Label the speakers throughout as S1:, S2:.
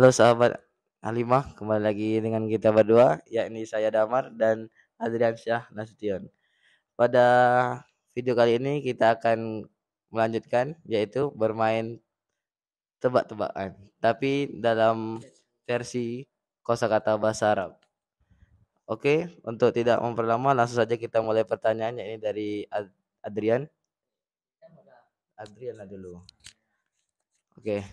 S1: Halo sahabat Alimah, kembali lagi
S2: dengan kita berdua, yakni saya Damar dan Adrian Syah Nasution. Pada video kali ini kita akan melanjutkan yaitu bermain tebak-tebakan, tapi dalam versi kosakata bahasa Arab. Oke, untuk tidak memperlama langsung saja kita mulai pertanyaannya ini dari Adrian. Adrian lah dulu. Oke.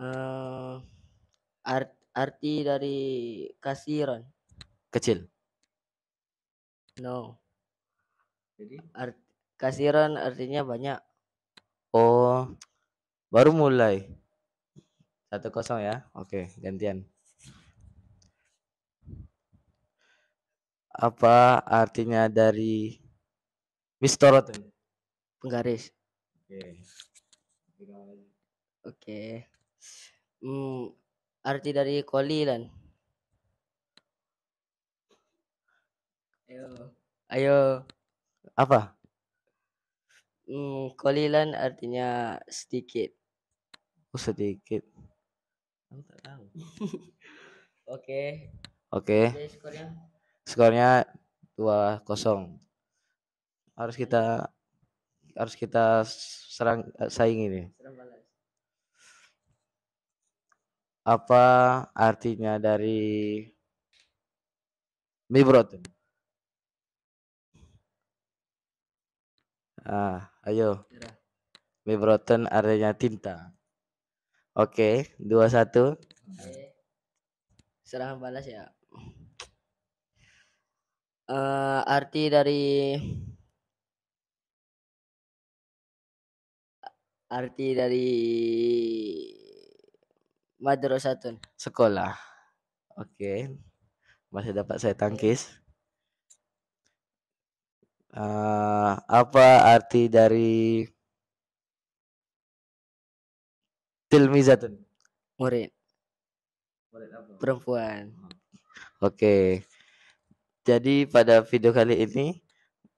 S1: Eh, art, arti dari kasiran. Kecil. No. Jadi art, kasiran artinya banyak.
S2: Oh, baru mulai. Satu kosong ya. Oke, gantian. Apa artinya dari Mister
S1: Penggaris. Oke. Oke. Hmm, arti dari kolilan. Ayo. Ayo. Apa? Hmm, kolilan artinya sedikit.
S2: Oh, sedikit.
S1: Aku tak tahu. Oke. Oke. Okay. Skornya?
S2: Skornya dua kosong. Harus kita harus kita serang eh, saing ini apa artinya dari mibratun? Ah, ayo. Iya. Mibratun artinya tinta. Oke, dua satu.
S1: Serah balas ya. Uh, arti dari arti dari Madrasatun.
S2: Sekolah. Oke. Okay. Masih dapat saya tangkis. Uh, apa arti dari tilmizatun?
S1: Murid. Murid apa? Perempuan.
S2: Oke. Okay. Jadi pada video kali ini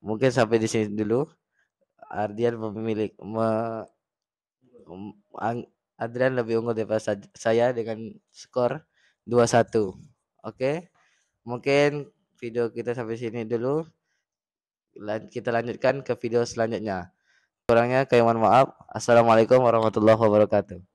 S2: mungkin sampai di sini dulu. Ardian pemilik me, ang, Adrian lebih unggul daripada saya dengan skor 2-1. Oke. Okay? Mungkin video kita sampai sini dulu. Kita lanjutkan ke video selanjutnya. Kurangnya kayak mohon maaf.
S1: Assalamualaikum warahmatullahi wabarakatuh.